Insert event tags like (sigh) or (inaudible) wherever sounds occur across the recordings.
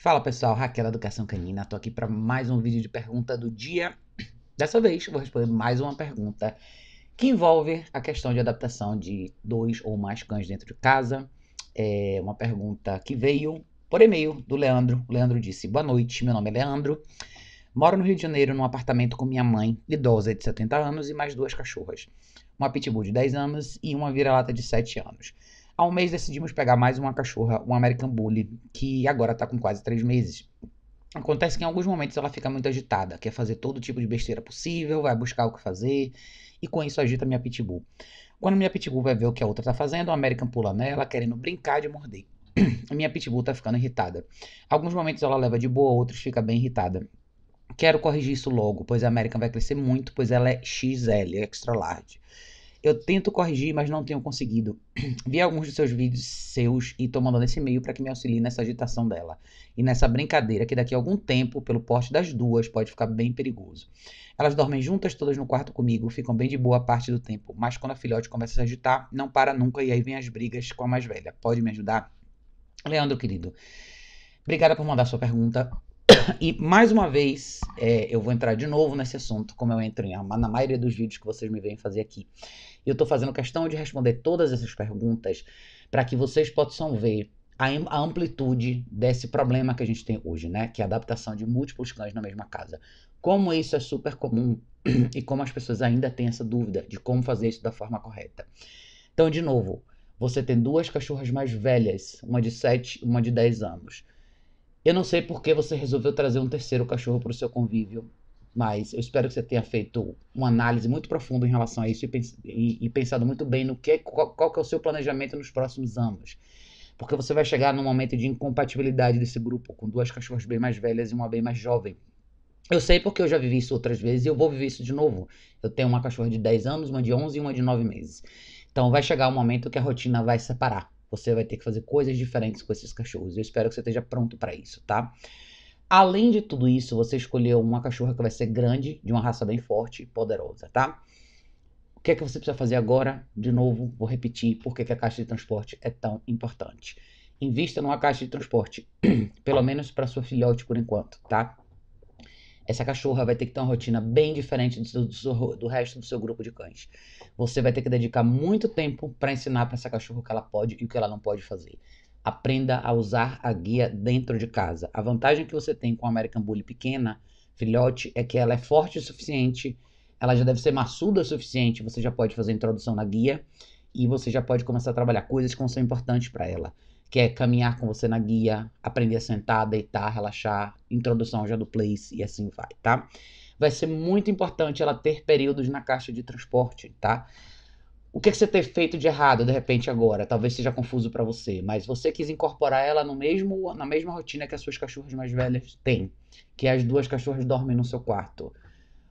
Fala pessoal, Raquel Educação Canina, tô aqui para mais um vídeo de pergunta do dia. Dessa vez vou responder mais uma pergunta que envolve a questão de adaptação de dois ou mais cães dentro de casa. É uma pergunta que veio por e-mail do Leandro. O Leandro disse: Boa noite, meu nome é Leandro. Moro no Rio de Janeiro num apartamento com minha mãe, idosa de 70 anos, e mais duas cachorras. Uma pitbull de 10 anos e uma vira-lata de 7 anos. Há um mês decidimos pegar mais uma cachorra, um American Bully, que agora está com quase três meses. Acontece que em alguns momentos ela fica muito agitada, quer fazer todo tipo de besteira possível, vai buscar o que fazer, e com isso agita minha pitbull. Quando minha pitbull vai ver o que a outra tá fazendo, a American pula nela, querendo brincar de morder. (clears throat) minha pitbull tá ficando irritada. Alguns momentos ela leva de boa, outros fica bem irritada. Quero corrigir isso logo, pois a American vai crescer muito, pois ela é XL, extra large. Eu tento corrigir, mas não tenho conseguido. (clears throat) Vi alguns dos seus vídeos seus e tô mandando esse e-mail para que me auxilie nessa agitação dela. E nessa brincadeira que daqui a algum tempo, pelo porte das duas, pode ficar bem perigoso. Elas dormem juntas todas no quarto comigo, ficam bem de boa parte do tempo. Mas quando a filhote começa a se agitar, não para nunca e aí vem as brigas com a mais velha. Pode me ajudar? Leandro, querido, obrigada por mandar sua pergunta. (clears throat) E mais uma vez, é, eu vou entrar de novo nesse assunto, como eu entro em, na maioria dos vídeos que vocês me veem fazer aqui. E eu estou fazendo questão de responder todas essas perguntas para que vocês possam ver a, amplitude desse problema que a gente tem hoje, né? Que é a adaptação de múltiplos cães na mesma casa. Como isso é super comum (clears throat) e como as pessoas ainda têm essa dúvida de como fazer isso da forma correta. Então, de novo, você tem duas cachorras mais velhas, uma de 7 e uma de 10 anos. Eu não sei por que você resolveu trazer um terceiro cachorro para o seu convívio mas eu espero que você tenha feito uma análise muito profunda em relação a isso e, pens e, e pensado muito bem no que qual, qual que é o seu planejamento nos próximos anos. Porque você vai chegar num momento de incompatibilidade desse grupo, com duas cachorras bem mais velhas e uma bem mais jovem. Eu sei porque eu já vivi isso outras vezes e eu vou viver isso de novo. Eu tenho uma cachorra de 10 anos, uma de 11 e uma de 9 meses. Então vai chegar um momento que a rotina vai separar. Você vai ter que fazer coisas diferentes com esses cachorros. Eu espero que você esteja pronto para isso, tá? Além de tudo isso, você escolheu uma cachorra que vai ser grande, de uma raça bem forte e poderosa, tá? O que é que você precisa fazer agora? De novo, vou repetir por que a caixa de transporte é tão importante. Invista numa caixa de transporte, (clears throat) pelo menos para sua filhote por enquanto, tá? Essa cachorra vai ter que ter uma rotina bem diferente do, do, do resto do seu grupo de cães. Você vai ter que dedicar muito tempo para ensinar para essa cachorra o que ela pode e o que ela não pode fazer aprenda a usar a guia dentro de casa. A vantagem que você tem com a American Bully pequena, filhote, é que ela é forte o suficiente, ela já deve ser maçuda o suficiente, você já pode fazer a introdução na guia e você já pode começar a trabalhar coisas que são importantes para ela, que é caminhar com você na guia, aprender a sentar, deitar, relaxar, introdução já do place e assim vai, tá? Vai ser muito importante ela ter períodos na caixa de transporte, tá? O que, é que você ter feito de errado de repente agora? Talvez seja confuso para você, mas você quis incorporar ela no mesmo, na mesma rotina que as suas cachorras mais velhas têm, que as duas cachorras dormem no seu quarto.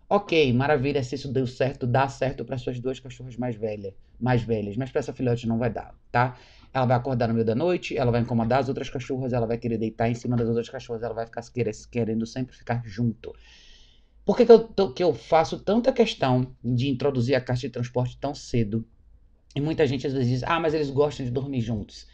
Ok, maravilha, se isso deu certo, dá certo para suas duas cachorras mais velhas, mais velhas, mas para essa filhote não vai dar, tá? Ela vai acordar no meio da noite, ela vai incomodar as outras cachorras, ela vai querer deitar em cima das outras cachorras, ela vai ficar querendo sempre ficar junto. Por que, que, eu, que eu faço tanta questão de introduzir a caixa de transporte tão cedo e muita gente às vezes diz: ah, mas eles gostam de dormir juntos.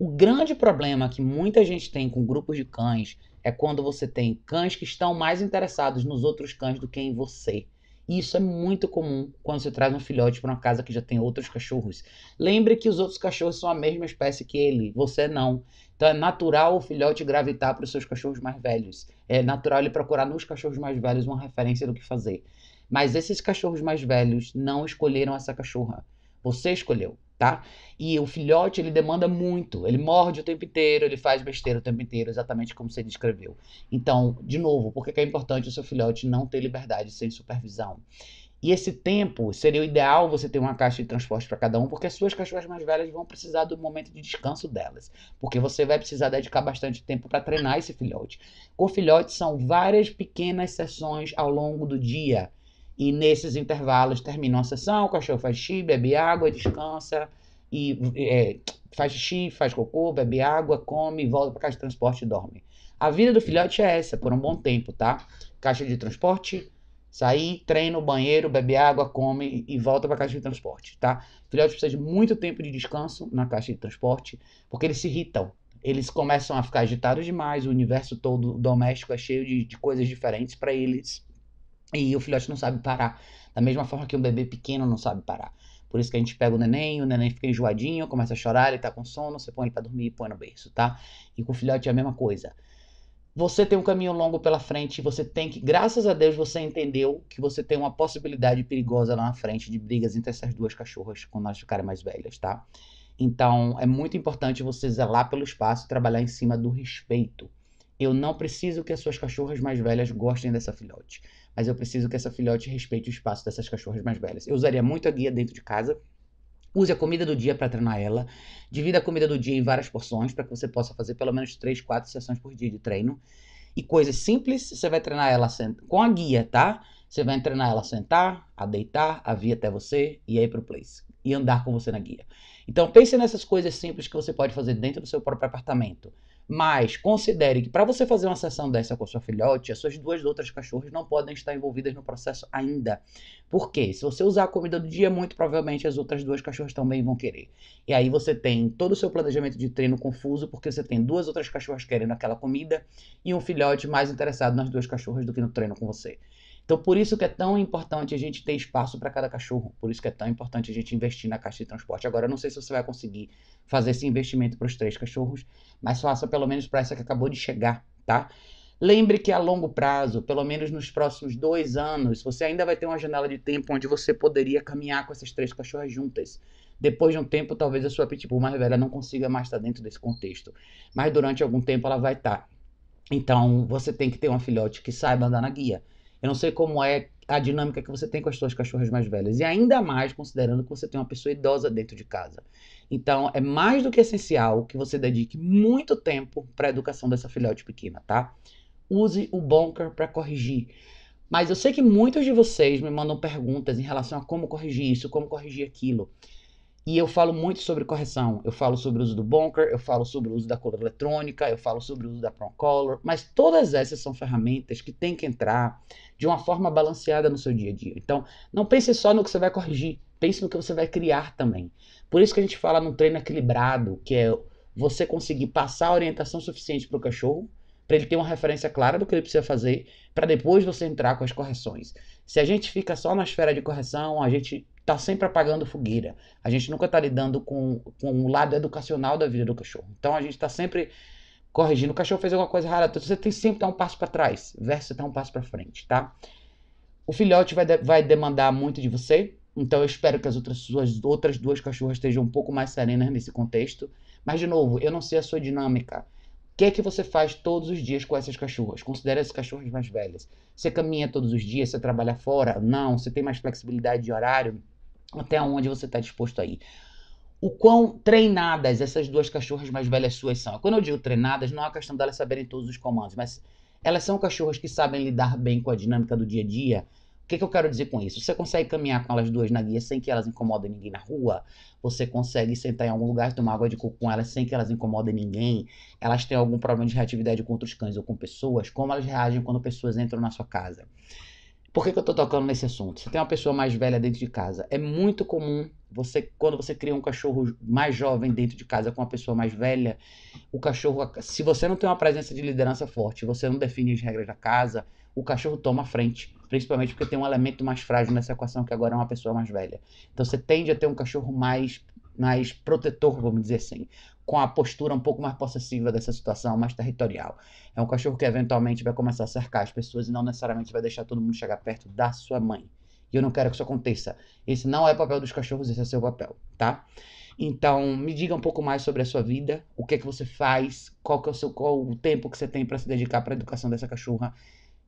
O grande problema que muita gente tem com grupos de cães é quando você tem cães que estão mais interessados nos outros cães do que em você. E isso é muito comum quando você traz um filhote para uma casa que já tem outros cachorros. Lembre que os outros cachorros são a mesma espécie que ele, você não. Então é natural o filhote gravitar para os seus cachorros mais velhos. É natural ele procurar nos cachorros mais velhos uma referência do que fazer. Mas esses cachorros mais velhos não escolheram essa cachorra. Você escolheu, tá? E o filhote, ele demanda muito. Ele morde o tempo inteiro, ele faz besteira o tempo inteiro, exatamente como você descreveu. Então, de novo, por que é importante o seu filhote não ter liberdade sem supervisão? E esse tempo seria o ideal você ter uma caixa de transporte para cada um, porque as suas cachorras mais velhas vão precisar do momento de descanso delas. Porque você vai precisar dedicar bastante tempo para treinar esse filhote. Com filhotes são várias pequenas sessões ao longo do dia e nesses intervalos termina uma sessão, o cachorro faz xixi, bebe água, descansa, e é, faz xixi, faz cocô, bebe água, come, volta para caixa de transporte e dorme. A vida do filhote é essa, por um bom tempo, tá? Caixa de transporte, sair, treino, banheiro, bebe água, come e volta para a caixa de transporte, tá? O filhote precisa de muito tempo de descanso na caixa de transporte, porque eles se irritam. Eles começam a ficar agitados demais, o universo todo doméstico é cheio de, de coisas diferentes para eles. E o filhote não sabe parar. Da mesma forma que um bebê pequeno não sabe parar. Por isso que a gente pega o neném, o neném fica enjoadinho, começa a chorar, ele tá com sono, você põe ele pra dormir e põe no berço, tá? E com o filhote é a mesma coisa. Você tem um caminho longo pela frente, você tem que, graças a Deus, você entendeu que você tem uma possibilidade perigosa lá na frente de brigas entre essas duas cachorras quando elas ficarem mais velhas, tá? Então, é muito importante você zelar pelo espaço e trabalhar em cima do respeito. Eu não preciso que as suas cachorras mais velhas gostem dessa filhote, mas eu preciso que essa filhote respeite o espaço dessas cachorras mais velhas. Eu usaria muito a guia dentro de casa. Use a comida do dia para treinar ela. Divida a comida do dia em várias porções para que você possa fazer pelo menos 3, 4 sessões por dia de treino. E coisas simples, você vai treinar ela com a guia, tá? Você vai treinar ela a sentar, a deitar, a vir até você e aí pro place e andar com você na guia. Então pense nessas coisas simples que você pode fazer dentro do seu próprio apartamento. Mas considere que para você fazer uma sessão dessa com seu filhote, as suas duas outras cachorras não podem estar envolvidas no processo ainda. Por quê? Se você usar a comida do dia, muito provavelmente as outras duas cachorras também vão querer. E aí você tem todo o seu planejamento de treino confuso, porque você tem duas outras cachorras querendo aquela comida e um filhote mais interessado nas duas cachorras do que no treino com você. Então, por isso que é tão importante a gente ter espaço para cada cachorro, por isso que é tão importante a gente investir na caixa de transporte. Agora, eu não sei se você vai conseguir fazer esse investimento para os três cachorros, mas faça pelo menos para essa que acabou de chegar, tá? Lembre que a longo prazo, pelo menos nos próximos dois anos, você ainda vai ter uma janela de tempo onde você poderia caminhar com essas três cachorras juntas. Depois de um tempo, talvez a sua pitbull mais velha não consiga mais estar tá dentro desse contexto, mas durante algum tempo ela vai estar. Tá. Então, você tem que ter uma filhote que saiba andar na guia. Eu não sei como é a dinâmica que você tem com as suas cachorras mais velhas. E ainda mais considerando que você tem uma pessoa idosa dentro de casa. Então, é mais do que essencial que você dedique muito tempo para a educação dessa filhote pequena, tá? Use o Bonker para corrigir. Mas eu sei que muitos de vocês me mandam perguntas em relação a como corrigir isso, como corrigir aquilo. E eu falo muito sobre correção. Eu falo sobre o uso do bonker, eu falo sobre o uso da cola eletrônica, eu falo sobre o uso da Procolor, mas todas essas são ferramentas que tem que entrar de uma forma balanceada no seu dia a dia. Então, não pense só no que você vai corrigir, pense no que você vai criar também. Por isso que a gente fala num treino equilibrado, que é você conseguir passar a orientação suficiente para o cachorro, para ele ter uma referência clara do que ele precisa fazer, para depois você entrar com as correções. Se a gente fica só na esfera de correção, a gente está sempre apagando fogueira. A gente nunca está lidando com, com o lado educacional da vida do cachorro. Então a gente está sempre corrigindo. O cachorro fez alguma coisa rara, então você tem sempre dar um passo para trás, versus dar um passo para frente, tá? O filhote vai, de, vai demandar muito de você, então eu espero que as outras suas outras duas cachorras estejam um pouco mais serenas nesse contexto. Mas de novo, eu não sei a sua dinâmica. O que é que você faz todos os dias com essas cachorras? Considere as cachorras mais velhas. Você caminha todos os dias, você trabalha fora? Não, você tem mais flexibilidade de horário? até onde você está disposto a ir. O quão treinadas essas duas cachorras mais velhas suas são. Quando eu digo treinadas, não é a questão delas saberem todos os comandos, mas elas são cachorras que sabem lidar bem com a dinâmica do dia a dia. O que, que eu quero dizer com isso? Você consegue caminhar com elas duas na guia sem que elas incomodem ninguém na rua? Você consegue sentar em algum lugar e tomar água de coco com elas sem que elas incomodem ninguém? Elas têm algum problema de reatividade com outros cães ou com pessoas? Como elas reagem quando pessoas entram na sua casa? Por que, que eu estou tocando nesse assunto? Se tem uma pessoa mais velha dentro de casa, é muito comum você, quando você cria um cachorro mais jovem dentro de casa com uma pessoa mais velha, o cachorro, se você não tem uma presença de liderança forte, você não define as regras da casa, o cachorro toma a frente, principalmente porque tem um elemento mais frágil nessa equação que agora é uma pessoa mais velha. Então você tende a ter um cachorro mais mais protetor, vamos dizer assim, com a postura um pouco mais possessiva dessa situação, mais territorial. É um cachorro que eventualmente vai começar a cercar as pessoas e não necessariamente vai deixar todo mundo chegar perto da sua mãe. E eu não quero que isso aconteça. Esse não é o papel dos cachorros, esse é seu papel, tá? Então, me diga um pouco mais sobre a sua vida, o que é que você faz, qual que é o seu qual o tempo que você tem para se dedicar para a educação dessa cachorra.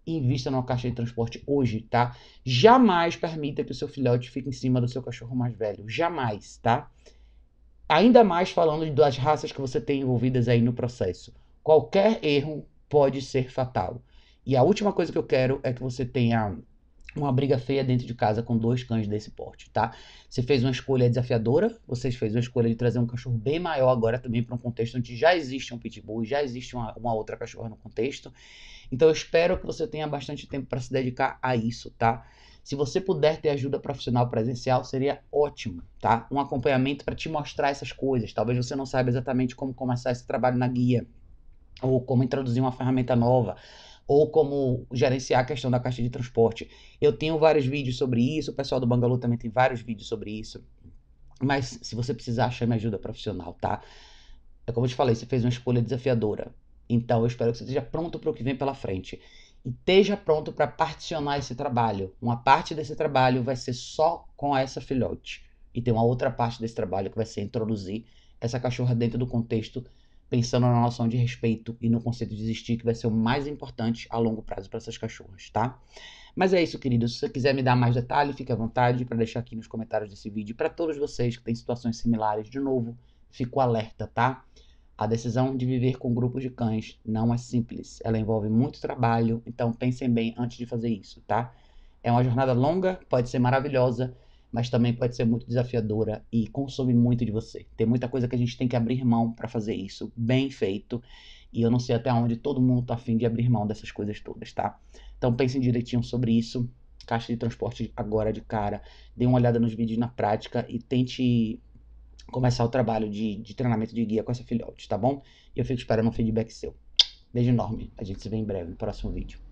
Invista numa caixa de transporte hoje, tá? Jamais permita que o seu filhote fique em cima do seu cachorro mais velho, jamais, tá? Ainda mais falando das raças que você tem envolvidas aí no processo. Qualquer erro pode ser fatal. E a última coisa que eu quero é que você tenha uma briga feia dentro de casa com dois cães desse porte, tá? Você fez uma escolha desafiadora, você fez uma escolha de trazer um cachorro bem maior agora também para um contexto onde já existe um pitbull, já existe uma, uma, outra cachorra no contexto. Então eu espero que você tenha bastante tempo para se dedicar a isso, tá? Se você puder ter ajuda profissional presencial, seria ótimo, tá? Um acompanhamento para te mostrar essas coisas. Talvez você não saiba exatamente como começar esse trabalho na guia, ou como introduzir uma ferramenta nova, ou como gerenciar a questão da caixa de transporte. Eu tenho vários vídeos sobre isso, o pessoal do Bangalô também tem vários vídeos sobre isso. Mas se você precisar, chame ajuda profissional, tá? É como eu te falei, você fez uma escolha desafiadora. Então eu espero que você esteja pronto para o que vem pela frente e esteja pronto para particionar esse trabalho. Uma parte desse trabalho vai ser só com essa filhote. E tem uma outra parte desse trabalho que vai ser introduzir essa cachorra dentro do contexto, pensando na noção de respeito e no conceito de existir, que vai ser o mais importante a longo prazo para essas cachorras, tá? Mas é isso, querido. Se você quiser me dar mais detalhe, fique à vontade para deixar aqui nos comentários desse vídeo. Para todos vocês que têm situações similares, de novo, fico alerta, tá? A decisão de viver com grupos de cães não é simples. Ela envolve muito trabalho, então pensem bem antes de fazer isso, tá? É uma jornada longa, pode ser maravilhosa, mas também pode ser muito desafiadora e consome muito de você. Tem muita coisa que a gente tem que abrir mão para fazer isso, bem feito. E eu não sei até onde todo mundo tá afim de abrir mão dessas coisas todas, tá? Então pensem direitinho sobre isso. Caixa de transporte agora de cara. Dê uma olhada nos vídeos na prática e tente começar o trabalho de, de treinamento de guia com essa filhote, tá bom? E eu fico esperando um feedback seu. Beijo enorme. A gente se vê em breve no próximo vídeo.